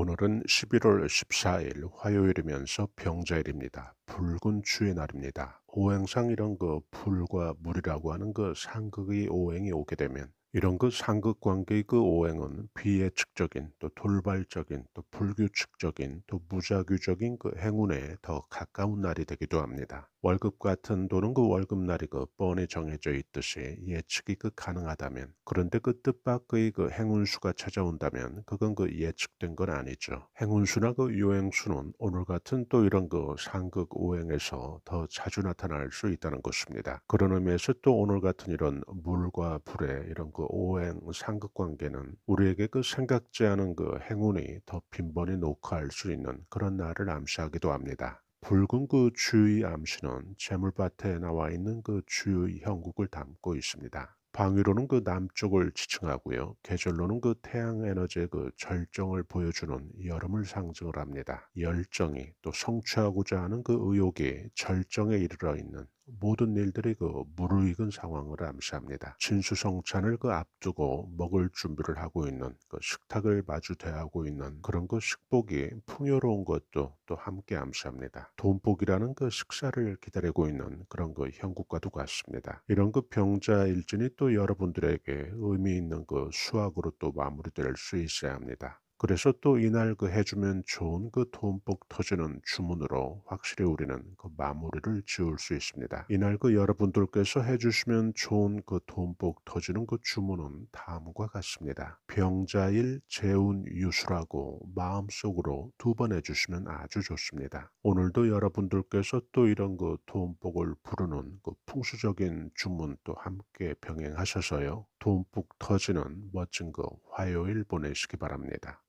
오늘은 11월 14일 화요일이면서 병자일입니다. 붉은 추의 날입니다. 오행상 이런 그 불과 물이라고 하는 그 상극의 오행이 오게 되면 이런 그 상극 관계의 그 오행은 비예측적인 또 돌발적인 또 불규칙적인 또 무자규적인 그 행운에 더 가까운 날이 되기도 합니다. 월급 같은 돈은 그 월급날이 그 뻔히 정해져 있듯이 예측이 그 가능하다면 그런데 그 뜻밖의 그 행운수가 찾아온다면 그건 그 예측된 건 아니죠. 행운수나 그유행수는 오늘 같은 또 이런 그 상극 오행에서 더 자주 나타날 수 있다는 것입니다. 그런 의미에서 또 오늘 같은 이런 물과 불의 이런 그 오행 상극 관계는 우리에게 그 생각지 않은 그 행운이 더 빈번히 녹화할 수 있는 그런 날을 암시하기도 합니다. 붉은 그 주의 암시는 재물밭에 나와 있는 그 주의 형국을 담고 있습니다. 방위로는 그 남쪽을 지칭하고요. 계절로는 그 태양 에너지의 그 절정을 보여주는 여름을 상징을 합니다. 열정이 또 성취하고자 하는 그 의욕이 절정에 이르러 있는 모든 일들이 그 무르익은 상황을 암시합니다. 진수성찬을 그 앞두고 먹을 준비를 하고 있는 그 식탁을 마주 대하고 있는 그런 그 식복이 풍요로운 것도 또 함께 암시합니다. 돈복이라는 그 식사를 기다리고 있는 그런 그 형국과도 같습니다. 이런 그 병자 일진이 또 여러분들에게 의미 있는 그 수학으로 또 마무리될 수 있어야 합니다. 그래서 또 이날 그 해주면 좋은 그 돈복 터지는 주문으로 확실히 우리는 그 마무리를 지을 수 있습니다. 이날 그 여러분들께서 해주시면 좋은 그 돈복 터지는 그 주문은 다음과 같습니다. 병자일 재운 유수라고 마음속으로 두 번 해주시면 아주 좋습니다. 오늘도 여러분들께서 또 이런 그 돈복을 부르는 그 풍수적인 주문 또 함께 병행하셔서요. 돈복 터지는 멋진 거 그 화요일 보내시기 바랍니다.